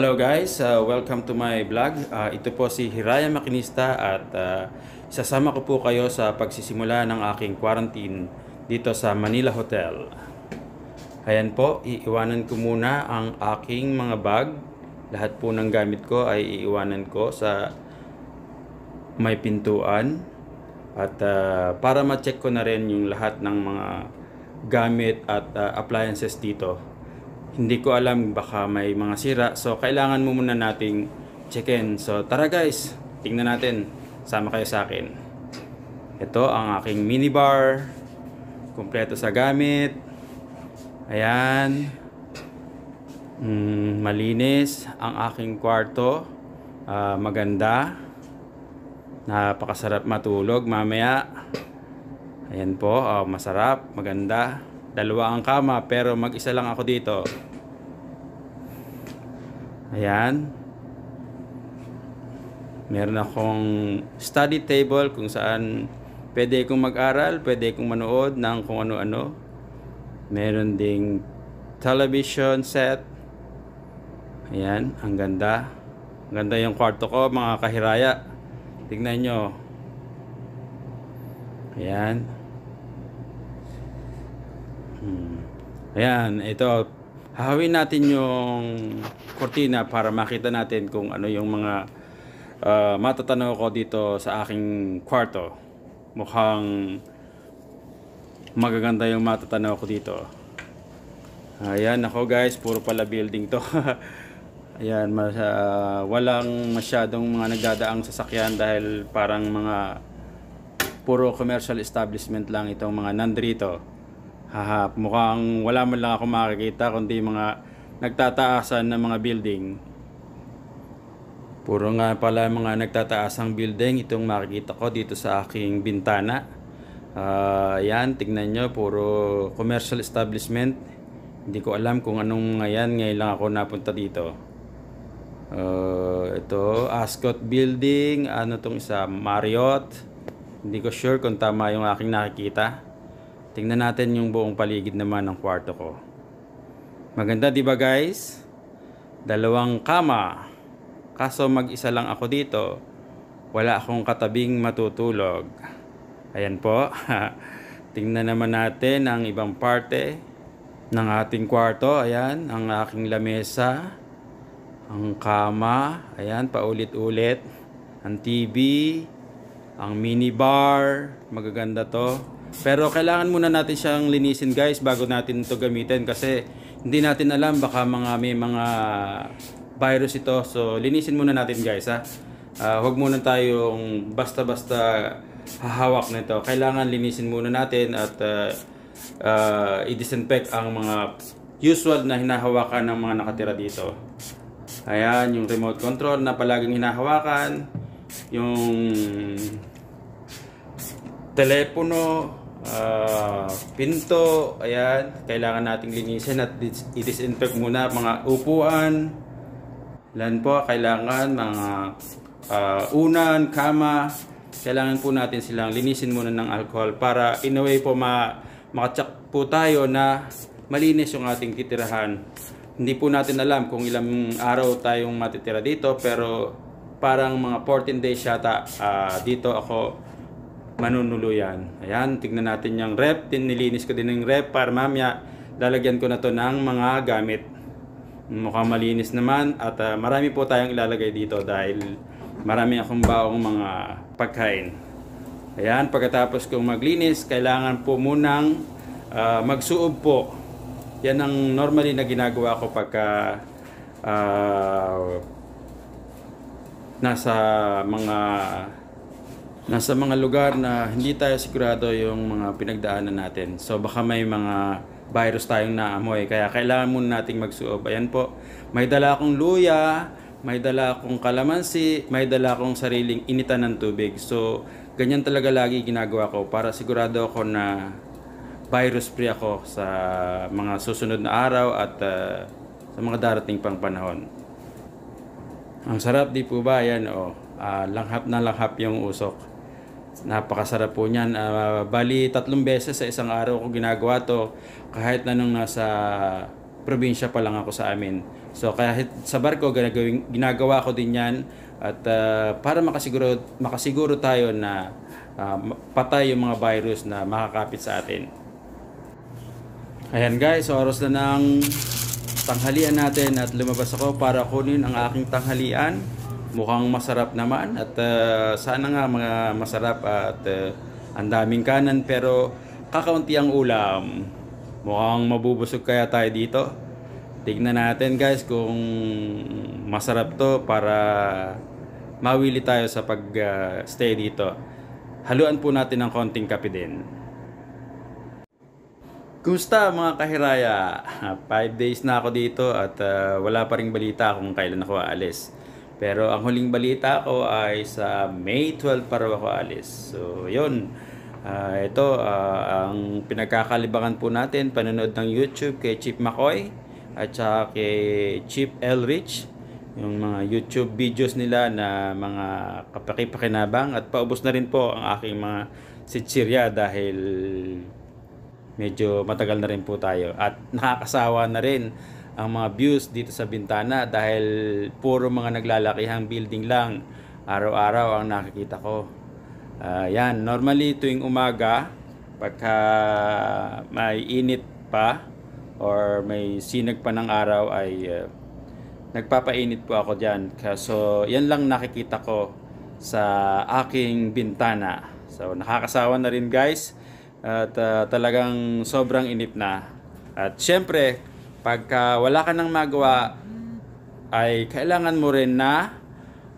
Hello guys, uh, welcome to my vlog. Uh, ito po si Hiraya Makinista at uh, isasama ko po kayo sa pagsisimula ng aking quarantine dito sa Manila Hotel. Ayan po, iiwanan ko muna ang aking mga bag. Lahat po ng gamit ko ay iiwanan ko sa may pintuan. At uh, para ma-check ko na rin yung lahat ng mga gamit at uh, appliances dito hindi ko alam baka may mga sira so kailangan mo muna nating checkin so tara guys tingnan natin sama kayo sa akin ito ang aking minibar kumpleto sa gamit ayan mm, malinis ang aking kwarto uh, maganda napakasarap matulog mamaya ayan po uh, masarap maganda dalawa ang kama pero mag-isa lang ako dito ayan meron akong study table kung saan pwede kong mag-aral pwede kong manood ng kung ano-ano meron ding television set ayan ang ganda ang ganda yung kwarto ko mga kahiraya Tingnan nyo ayan Ayan, ito. Hahawin natin yung kortina para makita natin kung ano yung mga uh, matatanaw ko dito sa aking kwarto. Mukhang magaganda yung matatanaw ko dito. Ayan, ako guys, puro pala building to. Ayan, mas, uh, walang masyadong mga nagdadaang sasakyan dahil parang mga puro commercial establishment lang itong mga nandrito. Haha, mukhang wala man lang ako makikita kundi mga nagtataasan ng mga building. Puro nga pala mga nagtataasang building itong makikita ko dito sa aking bintana. Uh, ah, yan, tignan nyo, puro commercial establishment. Hindi ko alam kung anong mga yan, ngayon lang ako napunta dito. Uh, ito, Ascot Building, ano tong isa, Marriott. Hindi ko sure kung tama yung aking nakikita. Tingnan natin yung buong paligid naman ng kwarto ko. Maganda 'di ba, guys? Dalawang kama. Kaso mag-isa lang ako dito. Wala akong katabing matutulog. Ayan po. Tingnan naman natin ang ibang parte ng ating kwarto. Ayan, ang aking lamesa, ang kama, ayan, paulit-ulit, ang TV, ang minibar, magaganda to. Pero kailangan muna natin siyang linisin guys bago natin ito gamitin kasi hindi natin alam baka mga may mga virus ito. So linisin muna natin guys ha. Uh, huwag muna tayong basta-basta hahawak nito. Kailangan linisin muna natin at uh, uh, i-disinfect ang mga usual na hinahawakan ng mga nakatira dito. Ayan, yung remote control na palaging hinahawakan, yung telepono, uh, pinto, ayan, kailangan nating linisin at i-disinfect muna mga upuan, lan po, kailangan mga uh, unan, kama, kailangan po natin silang linisin muna ng alcohol para in a way po ma makatsak po tayo na malinis yung ating titirahan. Hindi po natin alam kung ilang araw tayong matitira dito pero parang mga 14 days yata uh, dito ako yan. Ayan, tignan natin yung rep. Din, nilinis ko din yung rep para mamaya lalagyan ko na to ng mga gamit. Mukhang malinis naman at uh, marami po tayong ilalagay dito dahil marami akong baong mga pagkain. Ayan, pagkatapos kong maglinis, kailangan po munang uh, magsuob po. Yan ang normally na ginagawa ko pagka uh, nasa mga nasa mga lugar na hindi tayo sigurado yung mga pinagdaanan natin. So baka may mga virus tayong naamoy. Kaya kailangan muna nating magsuob. Ayan po. May dala akong luya, may dala akong kalamansi, may dala akong sariling initan ng tubig. So ganyan talaga lagi ginagawa ko para sigurado ako na virus free ako sa mga susunod na araw at uh, sa mga darating pang panahon. Ang sarap di po ba? Ayan o. Oh, uh, langhap na langhap yung usok. Napakasarap po niyan. Uh, bali, tatlong beses sa isang araw ko ginagawa to kahit na nung nasa probinsya pa lang ako sa amin. So kahit sa barko, ginagawin, ginagawa ko din yan at uh, para makasiguro, makasiguro tayo na uh, patay yung mga virus na makakapit sa atin. Ayan guys, so oras na ng tanghalian natin at lumabas ako para kunin ang aking tanghalian mukhang masarap naman at uh, sana nga mga masarap at uh, ang daming kanan pero kakaunti ang ulam. Mukhang mabubusog kaya tayo dito. Tignan natin guys kung masarap to para mawili tayo sa pag-stay ah, dito. Haluan po natin ng konting kape din. Kumusta mga kahiraya? 5 days na ako dito at uh, wala pa ring balita kung kailan ako aalis. Pero ang huling balita ko ay sa May 12 para ako alis. So, yun. Uh, ito, uh, ang pinagkakalibangan po natin, panonood ng YouTube kay Chief McCoy at saka kay Chief Elrich. Yung mga YouTube videos nila na mga kapakipakinabang at paubos na rin po ang aking mga sitsirya dahil medyo matagal na rin po tayo at nakakasawa na rin ang mga views dito sa bintana dahil puro mga naglalakihang building lang araw-araw ang nakikita ko. Uh, yan, normally tuwing umaga pagka may init pa or may sinag pa ng araw ay uh, nagpapainit po ako dyan. So yan lang nakikita ko sa aking bintana. So nakakasawa na rin guys at uh, talagang sobrang init na. At syempre Pagka wala ka nang magawa, ay kailangan mo rin na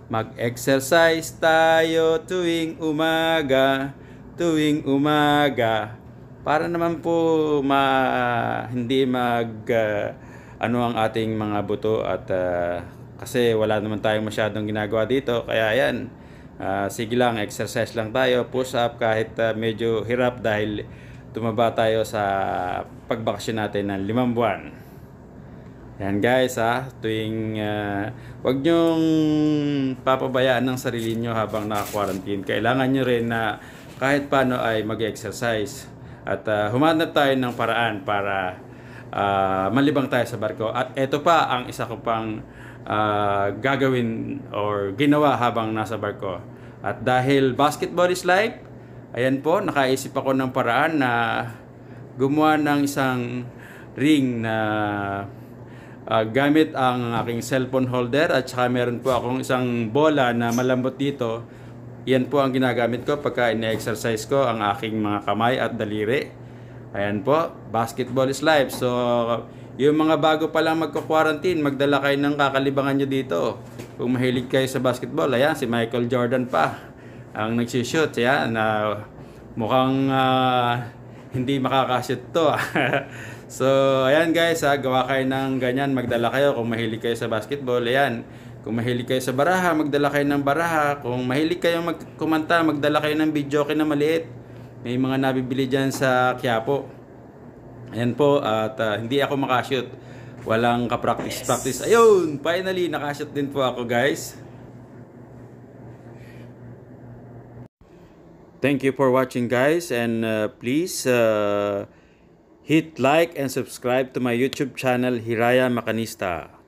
mag-exercise tayo tuwing umaga, tuwing umaga. Para naman po ma, hindi mag uh, ano ang ating mga buto at uh, kasi wala naman tayong masyadong ginagawa dito. Kaya yan, uh, ah, sige lang, exercise lang tayo, push up kahit uh, medyo hirap dahil tumaba tayo sa pagbakasyon natin ng limang buwan. Ayan guys ha, ah. tuwing uh, wag nyong papabayaan ng sarili nyo habang naka-quarantine. Kailangan nyo rin na kahit paano ay mag-exercise. At uh, humanap tayo ng paraan para uh, malibang tayo sa barko. At ito pa ang isa ko pang uh, gagawin or ginawa habang nasa barko. At dahil basketball is life, ayan po, nakaisip ako ng paraan na gumawa ng isang ring na uh, gamit ang aking cellphone holder at saka meron po akong isang bola na malambot dito. Yan po ang ginagamit ko pagka ina-exercise ko ang aking mga kamay at daliri. Ayan po, basketball is life. So, yung mga bago pa lang magko-quarantine, magdala kayo ng kakalibangan nyo dito. Kung mahilig kayo sa basketball, ayan, si Michael Jordan pa ang nagsishoot. Ayan, uh, mukhang uh, hindi makakashoot to. So, ayan guys, ha, gawa kayo ng ganyan, magdala kayo kung mahilig kayo sa basketball. Ayan, kung mahilig kayo sa baraha, magdala kayo ng baraha. Kung mahilig kayo magkumanta, magdala kayo ng video kayo na maliit. May mga nabibili dyan sa Quiapo. Ayan po, at uh, hindi ako makashoot. Walang kapractice-practice. Yes. Ayun, finally, nakashoot din po ako guys. Thank you for watching guys and uh, please... Uh, Hit like and subscribe to my YouTube channel, Hiraya Makanista.